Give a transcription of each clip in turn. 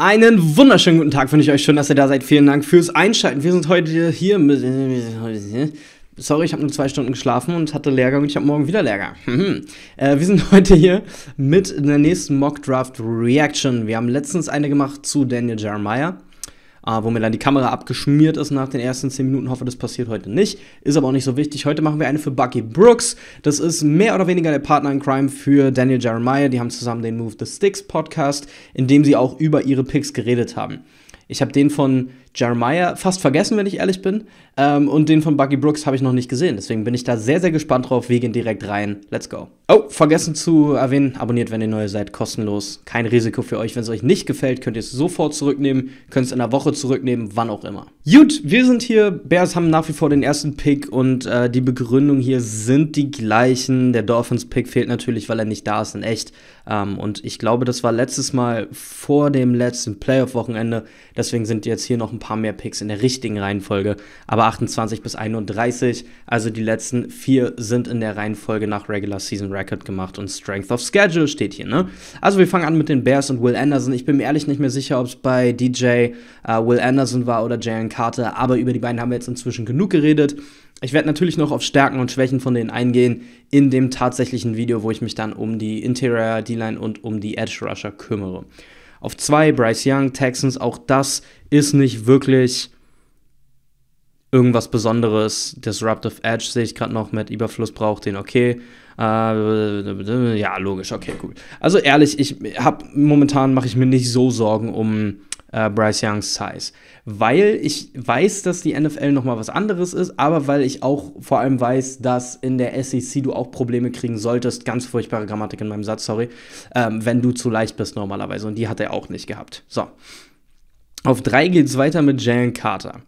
Einen wunderschönen guten Tag wünsche ich euch. Schön, dass ihr da seid. Vielen Dank fürs Einschalten. Wir sind heute hier. Mit, sorry, ich habe nur zwei Stunden geschlafen und hatte Lehrgang und ich habe morgen wieder Lehrgang. Mhm. Hm. Äh, wir sind heute hier mit der nächsten Mock Draft Reaction. Wir haben letztens eine gemacht zu Daniel Jeremiah äh, wo mir dann die Kamera abgeschmiert ist nach den ersten 10 Minuten. Hoffe, das passiert heute nicht. Ist aber auch nicht so wichtig. Heute machen wir eine für Bucky Brooks. Das ist mehr oder weniger der Partner in Crime für Daniel Jeremiah. Die haben zusammen den Move the Sticks Podcast, in dem sie auch über ihre Picks geredet haben. Ich habe den von Jeremiah fast vergessen, wenn ich ehrlich bin. Ähm, und den von Bucky Brooks habe ich noch nicht gesehen. Deswegen bin ich da sehr, sehr gespannt drauf. Wir gehen direkt rein. Let's go. Oh, vergessen zu erwähnen, abonniert, wenn ihr neu seid, kostenlos. Kein Risiko für euch. Wenn es euch nicht gefällt, könnt ihr es sofort zurücknehmen. Könnt es in einer Woche zurücknehmen, wann auch immer. Gut, wir sind hier. Bears haben nach wie vor den ersten Pick und äh, die Begründung hier sind die gleichen. Der Dolphins-Pick fehlt natürlich, weil er nicht da ist in echt. Ähm, und ich glaube, das war letztes Mal vor dem letzten Playoff-Wochenende. Deswegen sind jetzt hier noch ein paar mehr Picks in der richtigen Reihenfolge, aber 28 bis 31, also die letzten vier sind in der Reihenfolge nach Regular Season Record gemacht und Strength of Schedule steht hier, ne? Also wir fangen an mit den Bears und Will Anderson. Ich bin mir ehrlich nicht mehr sicher, ob es bei DJ uh, äh, Will Anderson war oder Jalen Carter, aber über die beiden haben wir jetzt inzwischen genug geredet. Ich werde natürlich noch auf Stärken und Schwächen von denen eingehen in dem tatsächlichen Video, wo ich mich dann um die Interior D-Line und um die Edge Rusher kümmere. Auf zwei Bryce Young, Texans, auch das ist nicht wirklich irgendwas Besonderes. Disruptive Edge sehe ich gerade noch mit Überfluss braucht den, okay. Äh, ja, logisch, okay, cool. Also ehrlich, ich habe momentan mache ich mir nicht so Sorgen um äh, Bryce Youngs Size. Weil ich weiß, dass die NFL nochmal was anderes ist, aber weil ich auch vor allem weiß, dass in der SEC du auch Probleme kriegen solltest, ganz furchtbare Grammatik in meinem Satz, sorry, ähm, wenn du zu leicht bist normalerweise. Und die hat er auch nicht gehabt. So. Auf drei geht's weiter mit Jalen Carter.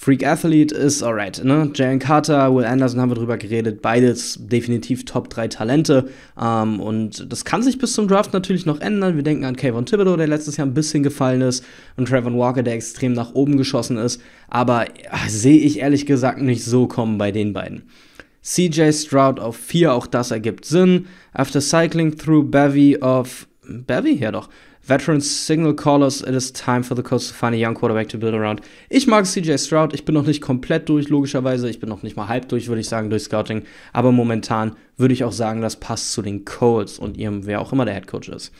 Freak Athlete ist alright. Ne? Jalen Carter, Will Anderson haben wir drüber geredet, beides definitiv Top 3 Talente. Ähm, und das kann sich bis zum Draft natürlich noch ändern. Wir denken an Kayvon Thibodeau, der letztes Jahr ein bisschen gefallen ist, und Trevor Walker, der extrem nach oben geschossen ist. Aber ah, sehe ich ehrlich gesagt nicht so kommen bei den beiden. CJ Stroud auf 4, auch das ergibt Sinn. After cycling through Bevy of Bevy, ja doch, Veterans signal callers, it is time for the Colts to find a young quarterback to build around. Ich mag CJ Stroud, ich bin noch nicht komplett durch, logischerweise. Ich bin noch nicht mal halb durch, würde ich sagen, durch Scouting. Aber momentan würde ich auch sagen, das passt zu den Colts und ihrem, wer auch immer der Head Coach ist.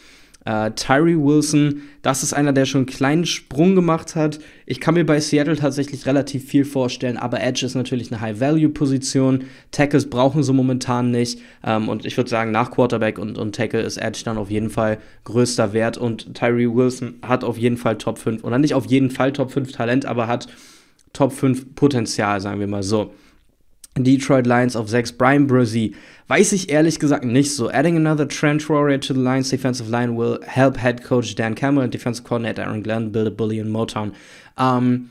Uh, Tyree Wilson, das ist einer, der schon einen kleinen Sprung gemacht hat. Ich kann mir bei Seattle tatsächlich relativ viel vorstellen, aber Edge ist natürlich eine High-Value-Position. Tackles brauchen sie momentan nicht. Um, ähm, und ich würde sagen, nach Quarterback und, und Tackle ist Edge dann auf jeden Fall größter Wert. Und Tyree Wilson hat auf jeden Fall Top 5, oder nicht auf jeden Fall Top 5 Talent, aber hat Top 5 Potenzial, sagen wir mal so. Detroit Lions auf 6, Brian Brzee. Weiß ich ehrlich gesagt nicht so. Adding another trench warrior to the Lions defensive line will help head coach Dan Campbell and defensive coordinator Aaron Glenn build a bully in Motown. Ähm,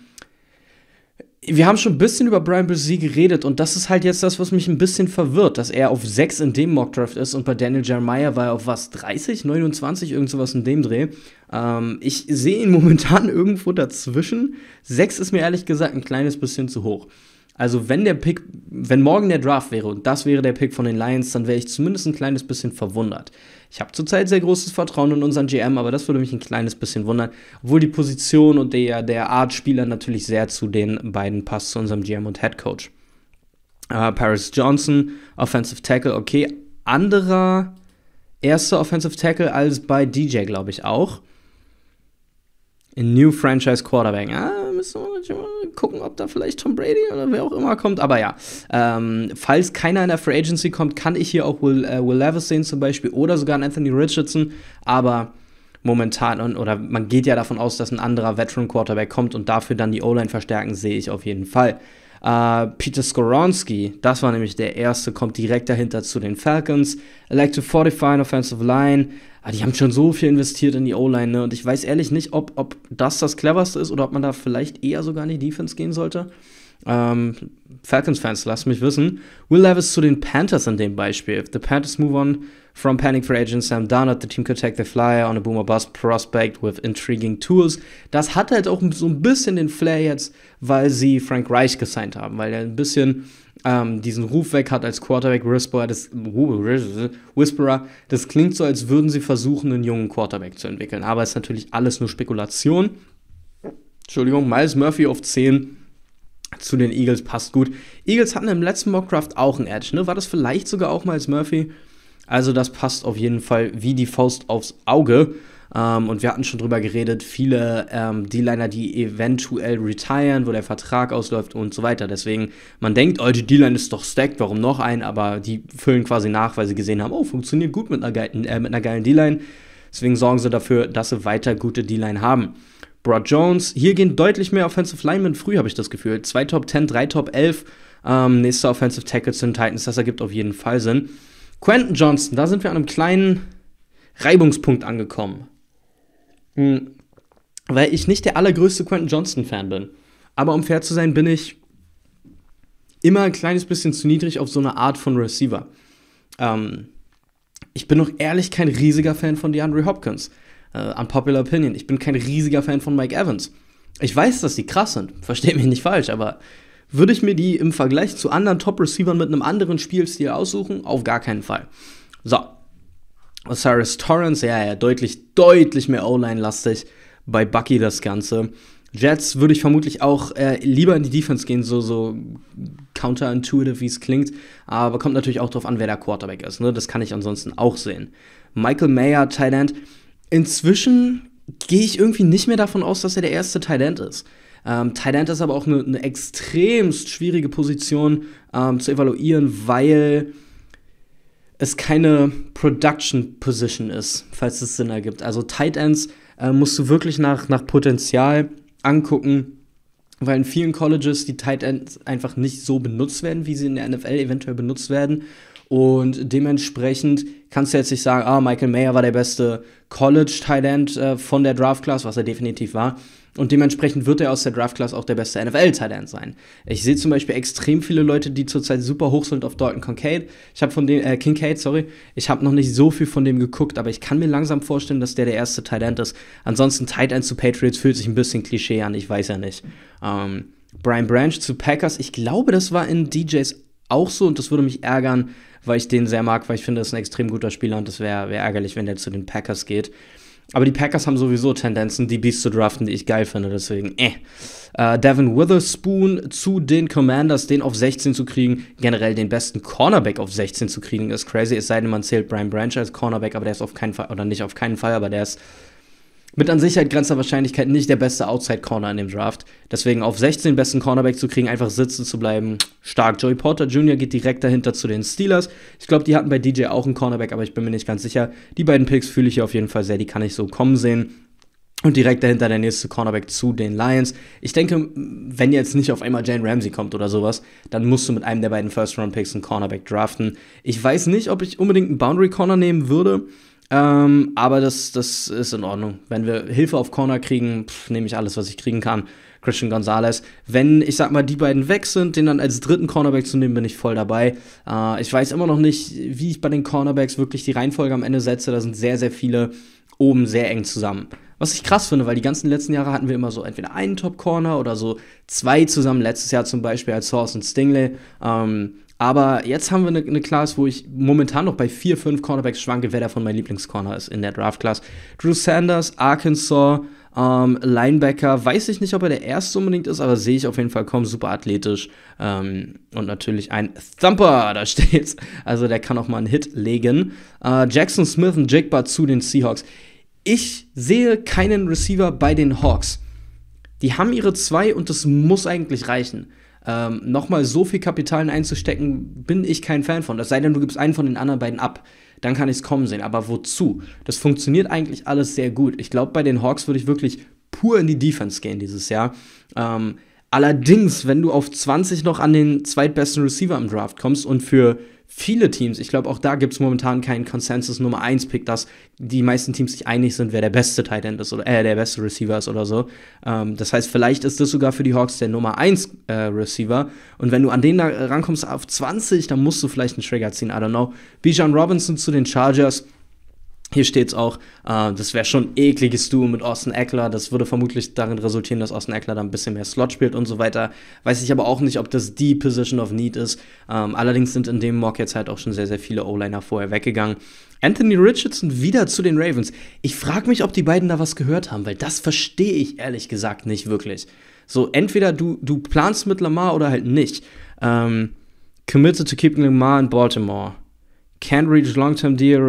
wir haben schon ein bisschen über Brian Brzee geredet und das ist halt jetzt das, was mich ein bisschen verwirrt, dass er auf 6 in dem Mockdraft ist und bei Daniel Jeremiah war er auf was, 30, 29, irgend sowas in dem Dreh. Ähm, ich sehe ihn momentan irgendwo dazwischen. 6 ist mir ehrlich gesagt ein kleines bisschen zu hoch. Also wenn der Pick, wenn morgen der Draft wäre und das wäre der Pick von den Lions, dann wäre ich zumindest ein kleines bisschen verwundert. Ich habe zurzeit sehr großes Vertrauen in unseren GM, aber das würde mich ein kleines bisschen wundern, obwohl die Position und der, der Art Spieler natürlich sehr zu den beiden passt, zu unserem GM und Head Coach. Uh, Paris Johnson, Offensive Tackle, okay, anderer erster Offensive Tackle als bei DJ, glaube ich auch. In New Franchise Quarterback. Ah, müssen wir natürlich mal gucken, ob da vielleicht Tom Brady oder wer auch immer kommt. Aber ja, ähm, falls keiner in der Free Agency kommt, kann ich hier auch Will, äh, Will Levis sehen zum Beispiel oder sogar Anthony Richardson. Aber momentan, und, oder man geht ja davon aus, dass ein anderer Veteran Quarterback kommt und dafür dann die O-Line verstärken, sehe ich auf jeden Fall. Uh, Peter Skoronski, das war nämlich der erste, kommt direkt dahinter zu den Falcons. Like to an offensive line. Ah, die haben schon so viel investiert in die O-Line, ne? Und ich weiß ehrlich nicht, ob, ob das das cleverste ist oder ob man da vielleicht eher sogar in die Defense gehen sollte. Ähm, Falcons-Fans, lasst mich wissen. Will Levis zu den Panthers an dem Beispiel. If the Panthers move on from panic for agent Sam Darnold, the team could take the flyer on a boomer bust prospect with intriguing tools. Das hat halt auch so ein bisschen den Flair jetzt, weil sie Frank Reich gesigned haben, weil er ein bisschen ähm, diesen Ruf weg hat als Quarterback Whisperer. Das, Whisperer. Das klingt so, als würden sie versuchen, einen jungen Quarterback zu entwickeln. Aber es ist natürlich alles nur Spekulation. Entschuldigung, Miles Murphy auf 10 zu den Eagles passt gut. Eagles hatten im letzten Mockcraft auch ein Edge, ne? War das vielleicht sogar auch mal als Murphy? Also das passt auf jeden Fall wie die Faust aufs Auge. Ähm, und wir hatten schon drüber geredet, viele ähm, D-Liner, die eventuell retiren, wo der Vertrag ausläuft und so weiter. Deswegen, man denkt, oh, die D-Line ist doch stacked, warum noch einen? Aber die füllen quasi nach, weil sie gesehen haben, oh, funktioniert gut mit einer, ge äh, mit einer geilen D-Line. Deswegen sorgen sie dafür, dass sie weiter gute D-Line haben. Broad Jones. Hier gehen deutlich mehr Offensive Linemen früh, habe ich das Gefühl. Zwei Top 10, drei Top 11. Ähm, nächster Offensive Tackle zu den Titans, das ergibt auf jeden Fall Sinn. Quentin Johnston, da sind wir an einem kleinen Reibungspunkt angekommen. Hm. Weil ich nicht der allergrößte Quentin johnston fan bin. Aber um fair zu sein, bin ich immer ein kleines bisschen zu niedrig auf so eine Art von Receiver. Ähm, ich bin noch ehrlich kein riesiger Fan von DeAndre Hopkins. Uh, äh, unpopular Opinion. Ich bin kein riesiger Fan von Mike Evans. Ich weiß, dass die krass sind. Versteht mich nicht falsch, aber würde ich mir die im Vergleich zu anderen Top-Receivern mit einem anderen Spielstil aussuchen? Auf gar keinen Fall. So. Osiris Torrance, ja, ja, deutlich, deutlich mehr O-Line-lastig. Bei Bucky das Ganze. Jets würde ich vermutlich auch äh, lieber in die Defense gehen, so, so counterintuitive, wie es klingt. Aber kommt natürlich auch darauf an, wer der Quarterback ist. Ne? Das kann ich ansonsten auch sehen. Michael Mayer, Thailand inzwischen gehe ich irgendwie nicht mehr davon aus, dass er der erste Talent ist. Ähm, Thailand ist aber auch eine, eine extremst schwierige Position ähm, zu evaluieren, weil es keine Production Position ist, falls es Sinn ergibt. Also Tight Ends äh, musst du wirklich nach, nach Potenzial angucken, weil in vielen Colleges die Tight Ends einfach nicht so benutzt werden, wie sie in der NFL eventuell benutzt werden. Und dementsprechend kannst du jetzt nicht sagen, ah, Michael Mayer war der beste college Thailand äh, von der Draft Class, was er definitiv war. Und dementsprechend wird er aus der Draft Class auch der beste NFL Thailand sein. Ich sehe zum Beispiel extrem viele Leute, die zurzeit super hoch sind auf Dalton Kincaid. Ich habe von dem, äh, Kincaid, sorry, ich habe noch nicht so viel von dem geguckt, aber ich kann mir langsam vorstellen, dass der der erste Thailand ist. Ansonsten Tight End zu Patriots fühlt sich ein bisschen Klischee an, ich weiß ja nicht. Ähm, Brian Branch zu Packers, ich glaube, das war in DJs auch so und das würde mich ärgern, weil ich den sehr mag, weil ich finde, er ist ein extrem guter Spieler und das wäre wär ärgerlich, wenn der zu den Packers geht. Aber die Packers haben sowieso Tendenzen, die Beasts zu draften, die ich geil finde, deswegen eh. Äh, Devin Witherspoon zu den Commanders, den auf 16 zu kriegen, generell den besten Cornerback auf 16 zu kriegen, ist crazy, es sei denn, man zählt Brian Branch als Cornerback, aber der ist auf keinen Fall, oder nicht auf keinen Fall, aber der ist mit an Sicherheit grenzender Wahrscheinlichkeit nicht der beste Outside-Corner in dem Draft. Deswegen auf 16 besten Cornerback zu kriegen, einfach sitzen zu bleiben, stark. Joey Porter Jr. geht direkt dahinter zu den Steelers. Ich glaube, die hatten bei DJ auch einen Cornerback, aber ich bin mir nicht ganz sicher. Die beiden Picks fühle ich hier auf jeden Fall sehr, die kann ich so kommen sehen. Und direkt dahinter der nächste Cornerback zu den Lions. Ich denke, wenn jetzt nicht auf einmal Jane Ramsey kommt oder sowas, dann musst du mit einem der beiden First-Round-Picks einen Cornerback draften. Ich weiß nicht, ob ich unbedingt einen Boundary-Corner nehmen würde. Ähm, aber das, das ist in Ordnung. Wenn wir Hilfe auf Corner kriegen, nehme ich alles, was ich kriegen kann. Christian Gonzalez. Wenn, ich sag mal, die beiden weg sind, den dann als dritten Cornerback zu nehmen, bin ich voll dabei. Äh, ich weiß immer noch nicht, wie ich bei den Cornerbacks wirklich die Reihenfolge am Ende setze. Da sind sehr, sehr viele oben sehr eng zusammen. Was ich krass finde, weil die ganzen letzten Jahre hatten wir immer so entweder einen Top-Corner oder so zwei zusammen. Letztes Jahr zum Beispiel als Source und Stingley. Ähm, aber jetzt haben wir eine, eine Class, wo ich momentan noch bei vier, fünf Cornerbacks schwanke, wer davon mein Lieblingscorner ist in der Draft-Class. Drew Sanders, Arkansas, ähm, Linebacker, weiß ich nicht, ob er der erste unbedingt ist, aber sehe ich auf jeden Fall kommen, super athletisch. Ähm, und natürlich ein Thumper, da steht's. Also der kann auch mal einen Hit legen. Äh, Jackson Smith und Jigba zu den Seahawks. Ich sehe keinen Receiver bei den Hawks. Die haben ihre zwei und das muss eigentlich reichen ähm, nochmal so viel Kapital einzustecken, bin ich kein Fan von. Das sei denn, du gibst einen von den anderen beiden ab. Dann kann ich es kommen sehen. Aber wozu? Das funktioniert eigentlich alles sehr gut. Ich glaube, bei den Hawks würde ich wirklich pur in die Defense gehen dieses Jahr. Ähm, Allerdings, wenn du auf 20 noch an den zweitbesten Receiver im Draft kommst und für viele Teams, ich glaube auch da gibt es momentan keinen Consensus Nummer 1 Pick, dass die meisten Teams sich einig sind, wer der beste Tight End ist oder äh, der beste Receiver ist oder so. Ähm, das heißt, vielleicht ist das sogar für die Hawks der Nummer 1 äh, Receiver und wenn du an den da rankommst auf 20, dann musst du vielleicht einen Trigger ziehen, I don't know. Bijan Robinson zu den Chargers hier steht es auch, äh, das wäre schon ein ekliges Duo mit Austin Eckler. Das würde vermutlich darin resultieren, dass Austin Eckler da ein bisschen mehr Slot spielt und so weiter. Weiß ich aber auch nicht, ob das die Position of Need ist. Ähm, allerdings sind in dem Mock jetzt halt auch schon sehr, sehr viele O-Liner vorher weggegangen. Anthony Richardson wieder zu den Ravens. Ich frage mich, ob die beiden da was gehört haben, weil das verstehe ich ehrlich gesagt nicht wirklich. So, entweder du, du planst mit Lamar oder halt nicht. Ähm, committed to keeping Lamar in Baltimore. Can't reach long-term deal.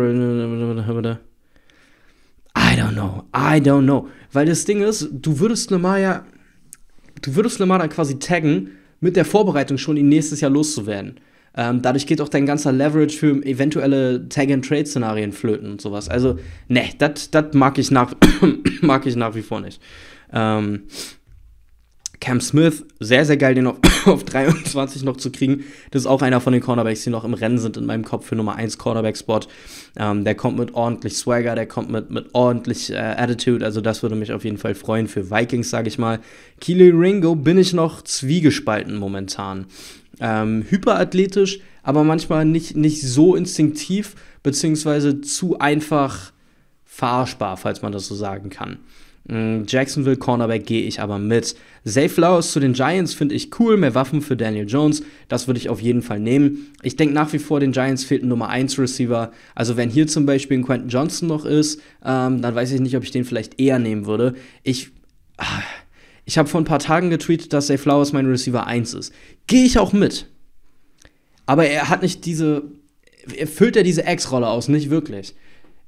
I don't know. I don't know. Weil das Ding ist, du würdest Nemanja, du würdest Nemanja quasi taggen mit der Vorbereitung schon, ihn nächstes Jahr loszuwerden. Ähm, dadurch geht auch dein ganzer Leverage für eventuelle Tag-and-Trade-Szenarien flöten und sowas. Also, ne, das mag mag ich nach wie vor nicht. Ähm, Cam Smith, sehr, sehr geil, den auf, auf 23 noch zu kriegen. Das ist auch einer von den Cornerbacks, die noch im Rennen sind in meinem Kopf für Nummer 1 Cornerback-Spot. Ähm, der kommt mit ordentlich Swagger, der kommt mit, mit ordentlich äh, Attitude. Also das würde mich auf jeden Fall freuen für Vikings, sage ich mal. Keely Ringo bin ich noch zwiegespalten momentan. Ähm, hyperathletisch, aber manchmal nicht, nicht so instinktiv, beziehungsweise zu einfach fahrbar, falls man das so sagen kann. Mm, Jacksonville Cornerback gehe ich aber mit. Safe Flowers zu den Giants finde ich cool. Mehr Waffen für Daniel Jones. Das würde ich auf jeden Fall nehmen. Ich denke nach wie vor, den Giants fehlt ein Nummer 1 Receiver. Also, wenn hier zum Beispiel ein Quentin Johnson noch ist, ähm, dann weiß ich nicht, ob ich den vielleicht eher nehmen würde. Ich. Ah, ich habe vor ein paar Tagen getweetet, dass Safe Flowers mein Receiver 1 ist. Gehe ich auch mit. Aber er hat nicht diese. Füllt er diese X-Rolle aus? Nicht wirklich.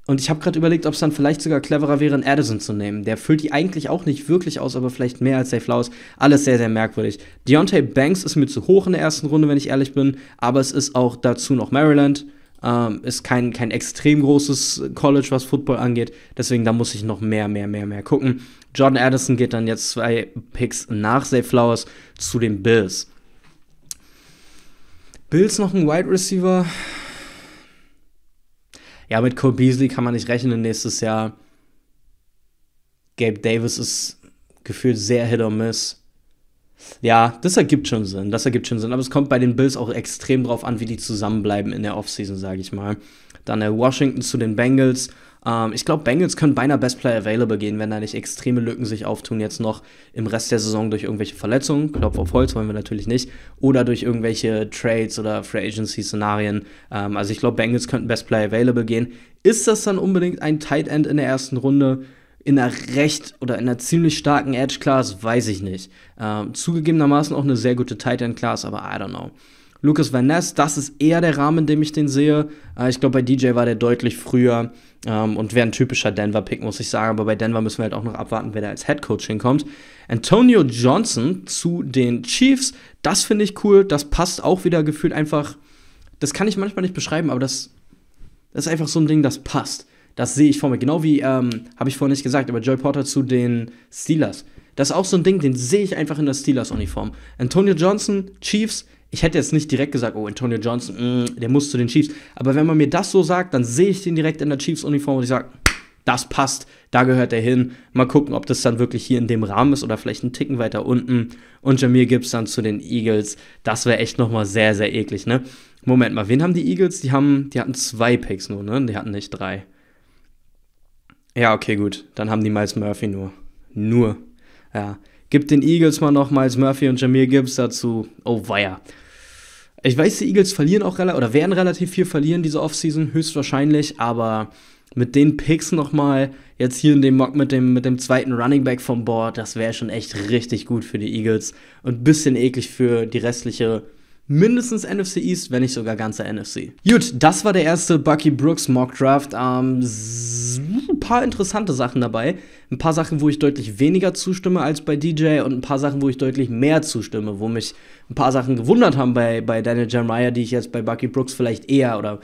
Und ich habe gerade überlegt, ob es dann vielleicht sogar cleverer wäre, einen Addison zu nehmen. Der füllt die eigentlich auch nicht wirklich aus, aber vielleicht mehr als Safe Flowers. Alles sehr, sehr merkwürdig. Deontay Banks ist mir zu hoch in der ersten Runde, wenn ich ehrlich bin. Aber es ist auch dazu noch Maryland. Ähm, ist kein, kein extrem großes College, was Football angeht. Deswegen, da muss ich noch mehr, mehr, mehr, mehr gucken. Jordan Addison geht dann jetzt zwei Picks nach Safe Flowers zu den Bills. Bills noch ein Wide Receiver ja, mit Cole Beasley kann man nicht rechnen nächstes Jahr. Gabe Davis ist gefühlt sehr Hit or Miss. Ja, das ergibt schon Sinn. Das ergibt schon Sinn. Aber es kommt bei den Bills auch extrem drauf an, wie die zusammenbleiben in der Offseason, sage ich mal dann äh, Washington zu den Bengals. Ähm, ich glaube, Bengals können beinahe Best Player Available gehen, wenn da nicht extreme Lücken sich auftun, jetzt noch im Rest der Saison durch irgendwelche Verletzungen. Klopf auf Holz wollen wir natürlich nicht. Oder durch irgendwelche Trades oder Free Agency-Szenarien. Ähm, also ich glaube, Bengals könnten Best Player Available gehen. Ist das dann unbedingt ein Tight End in der ersten Runde? in einer recht oder in einer ziemlich starken Edge-Class, weiß ich nicht. Ähm, zugegebenermaßen auch eine sehr gute Tight End-Class, aber I don't know. Lucas Van Ness, das ist eher der Rahmen, in dem ich den sehe. Äh, ich glaube, bei DJ war der deutlich früher ähm, und wäre ein typischer Denver-Pick, muss ich sagen. Aber bei Denver müssen wir halt auch noch abwarten, wer da als Headcoach hinkommt. Antonio Johnson zu den Chiefs, das finde ich cool. Das passt auch wieder gefühlt einfach. Das kann ich manchmal nicht beschreiben, aber das, das ist einfach so ein Ding, das passt. Das sehe ich vor mir. Genau wie, ähm, habe ich vorhin nicht gesagt, aber Joy Porter zu den Steelers. Das ist auch so ein Ding, den sehe ich einfach in der Steelers-Uniform. Antonio Johnson, Chiefs, ich hätte jetzt nicht direkt gesagt, oh, Antonio Johnson, mh, mm, der muss zu den Chiefs. Aber wenn man mir das so sagt, dann sehe ich den direkt in der Chiefs-Uniform und ich sage, das passt, da gehört er hin. Mal gucken, ob das dann wirklich hier in dem Rahmen ist oder vielleicht einen Ticken weiter unten. Und Jamir Gibbs dann zu den Eagles. Das wäre echt nochmal sehr, sehr eklig, ne? Moment mal, wen haben die Eagles? Die, haben, die hatten zwei Picks nur, ne? Die hatten nicht drei. Ja, okay, gut. Dann haben die Miles Murphy nur. Nur. Ja. Gib den Eagles mal nochmals Murphy und Jameer Gibbs dazu. Oh, weia. Ich weiß, die Eagles verlieren auch relativ, oder werden relativ viel verlieren diese Offseason, höchstwahrscheinlich, aber mit den Picks nochmal, jetzt hier in dem Mock mit dem, mit dem zweiten Running Back vom Board, das wäre schon echt richtig gut für die Eagles und ein bisschen eklig für die restliche mindestens NFC East, wenn nicht sogar ganze NFC. Gut, das war der erste Bucky Brooks Mock Draft. Ähm, ein paar interessante Sachen dabei ein paar Sachen, wo ich deutlich weniger zustimme als bei DJ und ein paar Sachen, wo ich deutlich mehr zustimme, wo mich ein paar Sachen gewundert haben bei, bei Daniel Jeremiah, die ich jetzt bei Bucky Brooks vielleicht eher oder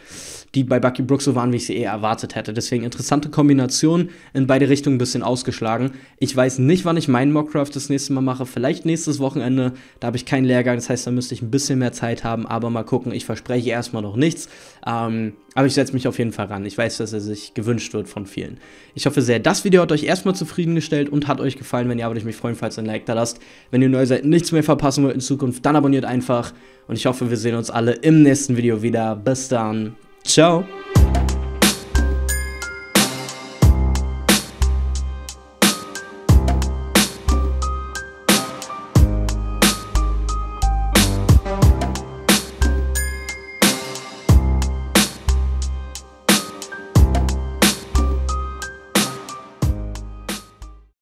die bei Bucky Brooks so waren, wie ich sie eher erwartet hätte. Deswegen interessante Kombination, in beide Richtungen ein bisschen ausgeschlagen. Ich weiß nicht, wann ich meinen Mockcraft das nächste Mal mache. Vielleicht nächstes Wochenende. Da habe ich keinen Lehrgang, das heißt, da müsste ich ein bisschen mehr Zeit haben, aber mal gucken. Ich verspreche erstmal noch nichts. Ähm, aber ich setze mich auf jeden Fall ran. Ich weiß, dass er sich gewünscht wird von vielen. Ich hoffe sehr, das Video hat euch erstmal zufriedengestellt und hat euch gefallen. Wenn ja, würde ich mich freuen, falls ihr ein Like da lasst. Wenn ihr neu seid, nichts mehr verpassen wollt in Zukunft, dann abonniert einfach. Und ich hoffe, wir sehen uns alle im nächsten Video wieder. Bis dann. Ciao.